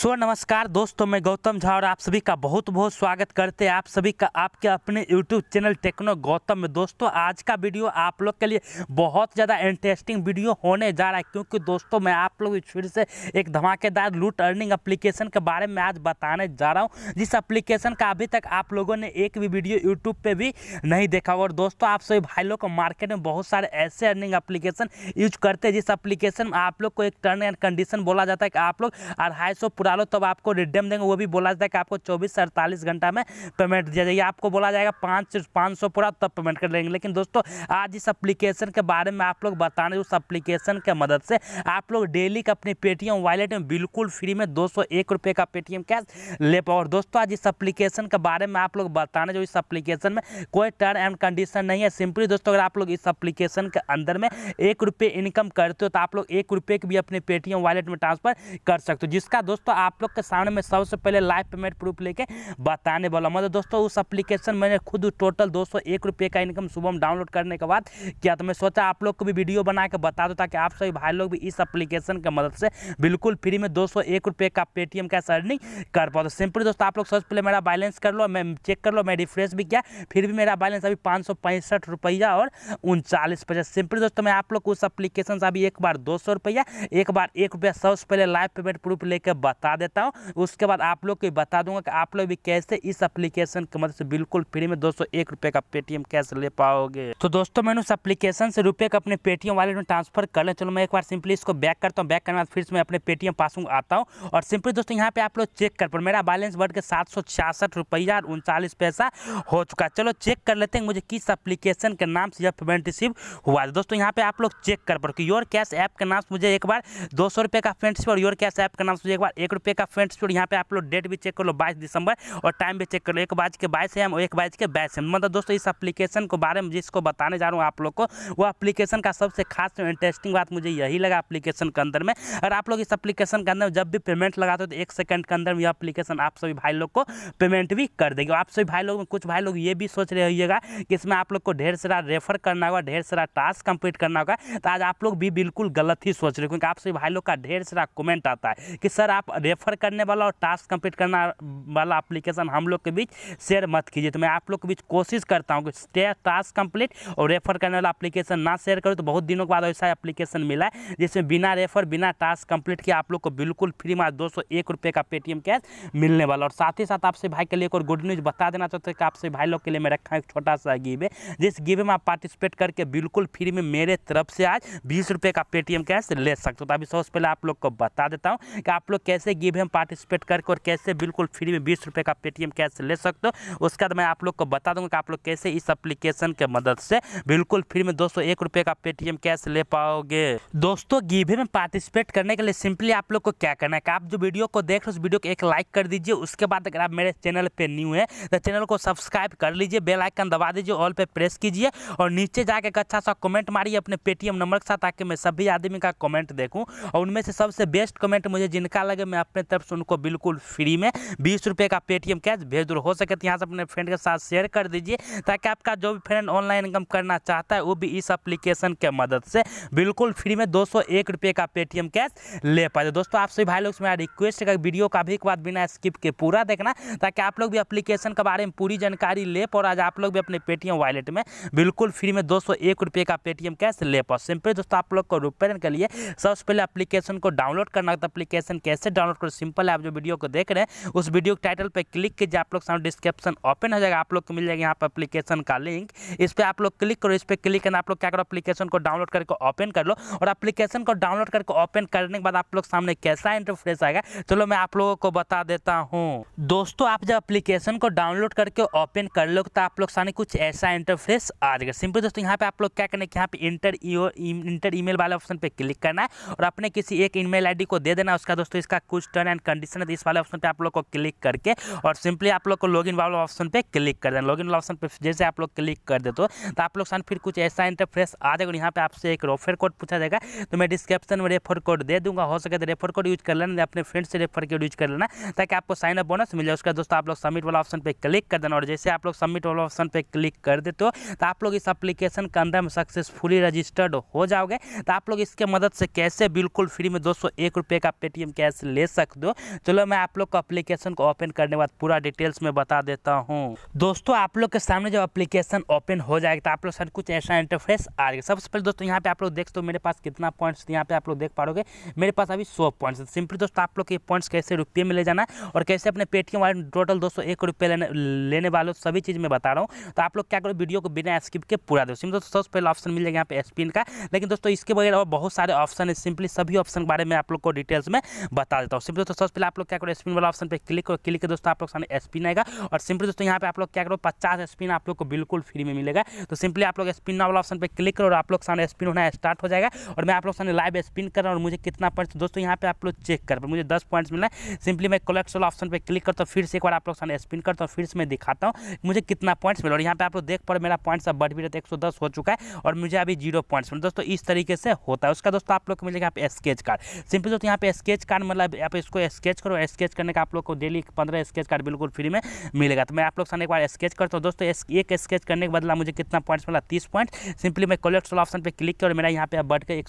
सो नमस्कार दोस्तों मैं गौतम झा और आप सभी का बहुत बहुत स्वागत करते हैं आप सभी का आपके अपने यूट्यूब चैनल टेक्नो गौतम में दोस्तों आज का वीडियो आप लोग के लिए बहुत ज़्यादा इंटरेस्टिंग वीडियो होने जा रहा है क्योंकि दोस्तों मैं आप लोग फिर से एक धमाकेदार लूट अर्निंग अप्लीकेशन के बारे में आज बताने जा रहा हूँ जिस अप्लीकेशन का अभी तक आप लोगों ने एक भी वीडियो यूट्यूब पर भी नहीं देखा और दोस्तों आप सभी भाई लोग को मार्केट में बहुत सारे ऐसे अर्निंग अप्लीकेशन यूज करते हैं जिस अप्लीकेशन में आप लोग को एक टर्न एंड कंडीशन बोला जाता है कि आप लोग अढ़ाई सौ डालो तब आपको रिडीम देंगे वो भी बोला जाता है कि आपको चौबीस से अड़तालीस घंटा में पेमेंट दिया जाएगा आपको बोला जाएगा पाँच पाँच सौ पूरा तब पेमेंट कर लेंगे लेकिन दोस्तों आज इस अप्लीकेशन के बारे में आप लोग बताने उस अप्लीकेशन के मदद से आप लोग डेली का अपने पेटीएम वॉलेट में बिल्कुल फ्री में दो सौ का पेटीएम कैश ले पाओ और दोस्तों आज इस अप्लीकेशन के बारे में आप लोग बताने जो इस अप्लीकेशन में कोई टर्न एंड कंडीशन नहीं है सिंपली दोस्तों अगर आप लोग इस अप्लीकेशन के अंदर में एक रुपये इनकम करते हो तो आप लोग एक रुपये की भी अपने पेटीएम वॉलेट में ट्रांसफर कर सकते हो जिसका दोस्तों आप लोग के सामने में सबसे पहले लाइव पेमेंट प्रूफ लेके बताने वाला मतलब दोस्तों उस एप्लीकेशन मैंने खुद टोटल दो सौ का इनकम सुबह डाउनलोड करने के बाद किया तो मैं सोचा आप लोग को भी वीडियो बना के बता दो ताकि आप सभी भाई लोग भी इस अप्लीकेशन की मदद से बिल्कुल फ्री में दो का पेटीएम का सर्निंग कर पाओ तो सिंपली दोस्तों आप लोग सबसे पहले मेरा बैलेंस कर लो मैं चेक कर लो मैं रिफ्रेश भी किया फिर भी मेरा बैलेंस अभी पाँच रुपया और उनचालीस पचास सिंपली दोस्तों मैं आप लोग उस अप्लीकेशन से अभी एक बार दो सौ रुपया एक बार एक रुपया सबसे पहले लाइव पेमेंट प्रूफ लेकर बता बता देता हूँ उसके बाद आप लोग को बता दूंगा कि आप लोग भी कैसे इस अप्लीकेशन की मदद से बिल्कुल फ्री में दो सौ का पेटीएम कैश ले पाओगे तो दोस्तों मैंने उस एप्लीकेशन से रुपये का अपने पेटीएम वाले में ट्रांसफर कर ले चलो मैं एक बार सिंपली इसको बैक करता हूँ बैक करने बाद फिर से मैं अपने पेटीएम पासुंग आता हूँ और सिंपली दोस्तों यहाँ पे आप लोग चेक कर पर मेरा बैलेंस बढ़ के सात सौ छियासठ रुपया और उनचालीस पैसा हो चुका है चलो चेक कर लेते हैं मुझे किस एप्लीकेशन के नाम से यह पेमेंट रिसीव हुआ है दोस्तों यहाँ पे आप लोग चेक कर पर योर कैश ऐप के नाम से मुझे एक बार दो सौ रुपये का पेमेंट रिसीव और योर कैश ऐप के नाम से मुझे एक बार एक रुपये का फ्रेंड्स छूट यहाँ पे आप लोग डेट भी चेक कर लो बाईस दिसंबर और टाइम भी चेक कर लो एक बाज के बाईस एम और एक बाज के बाईस एम मतलब दोस्तों इस अपलीकेशन के बारे में जिसको बताने जा रहा हूँ आप लोग को वो अपलीकेशन का सबसे खास इंटरेस्टिंग बात मुझे यही लगा अपलीकेशन के अंदर में और आप लोग इस अपलीकेशन के अंदर जब भी पेमेंट लगाते हो तो एक सेकंड के अंदर में यह अपलीकेशन आप सभी भाई लोग को पेमेंट भी कर देगी आप सभी भाई लोग कुछ भाई लोग ये भी सोच रहे होइएगा कि इसमें आप लोग को ढेर सारा रेफर करना होगा ढेर सारा टास्क कंप्लीट करना होगा तो आज आप लोग भी बिल्कुल गलत ही सोच रहे हो क्योंकि आप सभी भाई लोग का ढेर सारा कमेंट आता है कि सर आप रेफर करने वाला और टास्क कंप्लीट करना वाला एप्लीकेशन हम लोग के बीच शेयर मत कीजिए तो मैं आप लोग के बीच कोशिश करता हूँ कि टास्क कंप्लीट और रेफर करने वाला एप्लीकेशन ना शेयर करूँ तो बहुत दिनों के बाद ऐसा एप्लीकेशन मिला है जिसमें बिना रेफर बिना टास्क कंप्लीट किया आप लोग को बिल्कुल फ्री में दो सौ एक का पेटीएम कैश मिलने वाला और साथ ही साथ आपसे भाई के लिए एक और गुड न्यूज़ बता देना चाहते हैं कि आपसे भाई लोग के लिए मैं रखा एक छोटा सा गिवे जिस गिवे में आप पार्टिसिपेट करके बिल्कुल फ्री में मेरे तरफ से आज बीस रुपये का पेटीएम कैश ले सकते हो तो अभी सबसे पहले आप लोग को बता देता हूँ कि आप लोग कैसे कैसे गिव हम पार्टिसिपेट करके और कैसे बिल्कुल फ्री में बीस रुपये का पेटीएम कैश ले सकते हो उसके बाद मैं आप लोग को बता दूंगा कि आप लोग कैसे इस अप्लीकेशन के मदद से बिल्कुल फ्री में दो सौ एक रुपये का पेटीएम कैश ले पाओगे दोस्तों गिवे में पार्टिसिपेट करने के लिए सिंपली आप लोग को क्या करना है कि आप जो वीडियो को देख रहे हो उस वीडियो को एक लाइक कर दीजिए उसके बाद अगर आप मेरे चैनल पर न्यू है तो चैनल को सब्सक्राइब कर लीजिए बेल आइकन दबा दीजिए ऑल पे प्रेस कीजिए और नीचे जाकर एक अच्छा सा कमेंट मारिए अपने पेटीएम नंबर के साथ ताकि मैं सभी आदमी का कमेंट देखूँ और उनमें से सबसे बेस्ट कमेंट मुझे जिनका लगे मैं अपने तरफ से उनको बिल्कुल फ्री में बीस रुपये का पेटीएम कैश भेज दो हो सके तो यहाँ से अपने फ्रेंड के साथ शेयर कर दीजिए ताकि आपका जो भी फ्रेंड ऑनलाइन इनकम करना चाहता है वो भी इस अप्लीकेशन के मदद से बिल्कुल फ्री में दो सौ का पेटीएम कैश ले पाए दोस्तों आप सभी भाई लोग से मेरा रिक्वेस्ट है वीडियो का भी एक बार बिना स्किप के पूरा देखना ताकि आप लोग भी अप्लीकेशन के बारे में पूरी जानकारी ले पाओ आज आप लोग भी अपने पेटीएम वॉलेट में बिल्कुल फ्री में दो रुपये का पेटीएम कैश ले पाओ सिंपल दोस्तों आप लोग को रुपये के लिए सबसे पहले अप्लीकेशन को डाउनलोड करना होता है अप्लीकेशन तो कैसे डाउनलोड डाउनलोड करो सिंपल है आप जो वीडियो को देख रहे हैं उस वीडियो के टाइटल पर क्लिक कीजिए आप लोग सामने डिस्क्रिप्शन ओपन हो जाएगा आप लोग को मिल जाएगा यहाँ पर अपलीकेशन का लिंक इस पर आप लोग क्लिक करो इस पर क्लिक करना आप लोग क्या करो अपलीकेशन को डाउनलोड करके ओपन कर लो और अपलीकेशन को डाउनलोड करके ओपन करने के बाद आप लोग सामने कैसा इंटरफ्रेस आएगा चलो मैं आप लोगों को बता देता हूँ दोस्तों आप जब अपलीकेशन को डाउनलोड करके ओपन कर लो तो आप लोग सामने कुछ ऐसा इंटरफ्रेस आ जाएगा सिंपल दोस्तों यहाँ पे आप लोग क्या करने है यहाँ पे इंटर इंटर ईमेल वाले ऑप्शन पे क्लिक करना है और अपने किसी एक ईमेल आईडी को दे देना उसका दोस्तों इसका कुछ यूज टर्न एंड कंडीशन इस वाले ऑप्शन पे आप लोग को क्लिक करके और सिंपली आप लोग को लॉगिन वाले ऑप्शन पे क्लिक कर देना लॉगिन वाले ऑप्शन पे जैसे आप लोग क्लिक कर देते हो तो आप लोग सन फिर कुछ ऐसा इंटरफ्रेस आ जाएगा यहाँ पे आपसे एक रेफर कोड पूछा जाएगा तो मैं डिस्क्रिप्शन में रेफर कोड दे दूंगा हो सके तो रेफर कोड यूज कर लेना अपने फ्रेंड से रेफर कोड यूज कर लेना ताकि आपको साइन अप बोनस जाए उसका दोस्तों आप लोग सबमिट वाला ऑप्शन पर क्लिक कर देना और जैसे आप लोग सबमिट वाला ऑप्शन पर क्लिक कर देते हो तो आप लोग इस अपलीकेशन के अंदर में सक्सेसफुली रजिस्टर्ड हो जाओगे तो आप लोग इसके मदद से कैसे बिल्कुल फ्री में दो सौ एक रुपये का पेटीएम कैश ले सकते हो चलो मैं आप लोग को अप्लीकेशन को ओपन करने के बाद पूरा डिटेल्स में बता देता हूँ दोस्तों आप लोग के सामने जब अप्लीकेशन ओपन हो जाएगा तो आप लोग सर कुछ ऐसा इंटरफेस आ गया सबसे पहले दोस्तों यहाँ पे आप लोग देख दो मेरे पास कितना पॉइंट्स यहाँ पे आप लोग देख पाओगे मेरे पास अभी सौ पॉइंट्स सिंपली दोस्तों आप लोग के पॉइंट्स कैसे रुपये में ले जाना और कैसे अपने पेटीएम वाले टोटल दोस्तों एक रुपये लेने लेने वालों सभी चीज़ में बता रहा हूँ तो आप लोग क्या करो वीडियो को बिना स्किप के पूरा दो सिंपली दोस्तों सबसे पहले ऑप्शन मिल जाएगा यहाँ पे स्पिन का लेकिन दोस्तों इसके बगैर और बहुत सारे ऑप्शन है सिंपली सभी ऑप्शन के बारे में आप लोग को डिटेल्स में बता देता हूँ हो सिंपली दोस्तों सबसे पहले आप लोग क्या करो स्पिन वाला ऑप्शन पर क्लिक करो क्लिक दोस्तों आप लोग सामने स्पिन आएगा और सिंपली दोस्तों यहाँ पे आप लोग क्या करो पचास स्पिन आप लोग को बिल्कुल फ्री में मिलेगा तो सिंपली आप लोग स्पिन वाला ऑप्शन पर क्लिक करो और आप लोग सामने स्पिन होना स्टार्ट हो जाएगा और मैं आप लोग सामने लाइव स्पिन कर रहा हूँ और मुझे कितना पॉइंट दोस्तों यहाँ पे आप लोग चेक कर मुझे दस पॉइंट्स मिलना है सिंपली मैं कलेक्ट वाला ऑप्शन पर क्लिक करता हूँ फिर से एक बार आप लोग सामने स्पिन करता हूँ फिर से मैं दिखाता हूँ मुझे कितना पॉइंट्स मिला और यहाँ पे आप लोग देख पा मेरा पॉइंट्स अब बढ़ भी रहे एक हो चुका है और मुझे अभी जीरो पॉइंट्स मिले दोस्तों इस तरीके से होता है उसका दोस्तों आप लोग को मिलेगा आप स्केच कार्ड सिंपली दोस्तों यहाँ पे स्केच कार्ड मतलब पे इसको स्केच करो स्केच करने का आप लोग को डेली पंद्रह स्केच कार्ड बिल्कुल फ्री में मिलेगा तो मैं आप लोग सामने एक बार स्केच करता हूँ दोस्तों एक स्केच करने के बदला मुझे कितना पॉइंट्स मिला तीस पॉइंट सिंपली मैं कलेक्ट वाला ऑप्शन पर क्लिक करो मेरा यहाँ पे बढ़ के एक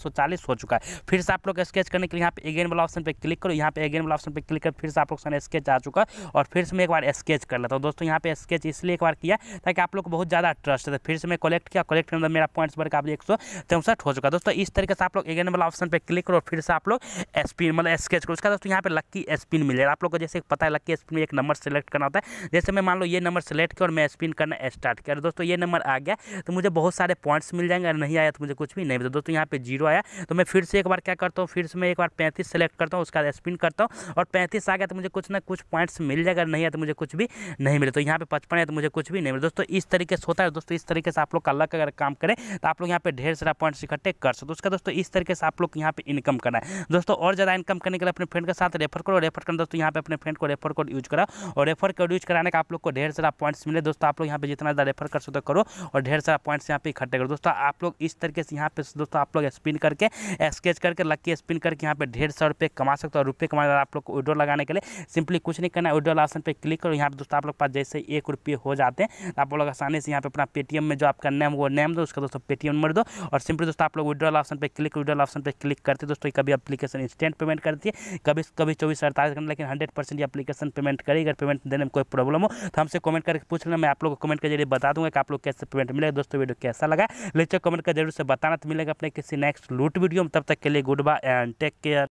हो चुका है फिर से आप लोग स्केच करने के लिए यहाँ पे अगेन वाला ऑप्शन पर क्लिक करो यहाँ पे अगेन वाला ऑप्शन पर क्लिक कर फिर से आप लोग सामने स्केच आ चुका और फिर से मैं एक बार स्केच कर लेता हूँ दोस्तों यहाँ पे स्केच इसलिए एक बार किया ताकि आप लोग को बहुत ज़्यादा ट्रस्ट है फिर से मैं कलेक्ट किया कलेक्ट करने मेरा पॉइंट्स बढ़कर आप एक सौ हो चुका दोस्तों इस तरीके से आप लोग अगेन वाला ऑप्शन पर क्लिक करो फिर से आप लोग स्पीड मतलब स्केच करो उसका दोस्तों यहाँ पे लक्की स्पिन मिलेगा आप लोग को जैसे पता है लक्की स्पिन में एक नंबर सेलेक्ट करना होता है जैसे मैं मान लो ये नंबर सेलेक्ट किया और मैं स्पिन करना स्टार्ट किया दोस्तों ये नंबर आ गया तो मुझे बहुत सारे पॉइंट्स मिल जाएंगे और नहीं आया तो मुझे कुछ भी नहीं मिलता तो दोस्तों यहाँ पे जीरो आया तो मैं फिर से एक बार क्या करता हूँ फिर से मैं एक बार पैंतीस सेलेक्ट करता हूँ उसका स्पिन करता हूँ और पैंतीस आ गया तो मुझे कुछ ना कुछ पॉइंट्स मिल जाएगा नहीं आया तो मुझे कुछ भी नहीं मिले तो यहाँ पे पचपन है तो मुझे कुछ भी नहीं मिले दोस्तों इस तरीके से होता है दोस्तों इस तरीके से आप लोग का लक अगर काम करें तो आप लोग यहाँ पे ढेर सारा पॉइंट्स इकट्ठे कर सकते हो उसका दोस्तों इस तरीके से आप लोग यहाँ पे इनकम करना है दोस्तों और ज़्यादा इनकम करने के लिए अपने फ्रेंड के साथ रेफर करो रेफर करना दोस्तों यहाँ पे अपने फ्रेंड को रेफर कोड यूज करा और रेफर कोड यूज कराने का आप लोग को ढेर सारा पॉइंट्स मिले दोस्तों आप लोग यहाँ पे जितना ज़्यादा रेफर कर सकते करो और ढेर सारा पॉइंट्स यहाँ पे इकट्ठे करो दोस्तों आप लोग इस तरीके से यहाँ पे दोस्तों आप लोग स्पिन करके स्केच करके लक्की स्पिन करके यहाँ पे ढेर सौ रुपये कमा सकते हो रुपये कमा आप लोग को विड्रॉ लगाने के लिए सिंपली कुछ नहीं करना है विड्रॉल ऑप्शन पर क्लिक करो यहाँ पे दोस्तों आप लोग पास जैसे एक रुपये हो जाते हैं आप लोग आसानी से यहाँ पे अपना पेटीएम में जो आपका नेम वो नेम दो उसका दोस्तों पेटीएम नंबर दो और सिंपली दोस्तों आप लोग विड्रॉल ऑप्शन पर क्लिक विड्रॉल ऑप्शन पर क्लिक करते दोस्तों कभी अपलीकेशन इंस्टेंट पेमेंट करती है कभी चौबीस कभी चौबीस अड़तालीस घंटे लेकिन हंड्रेड परसेंट ये अपलीकेशन पेमेंट करेगी अगर पेमेंट देने में कोई प्रॉब्लम हो तो हमसे कमेंट करके पूछ लेना मैं आप लोगों को कमेंट के जरिए बता दूंगा कि आप लोग कैसे पेमेंट मिलेगा दोस्तों वीडियो कैसा लगा लेकिन कमेंट कर जरूर से बताना तो मिलेगा अपने किसी नेक्स्ट लूट वीडियो में तब तक के लिए goodbye and take care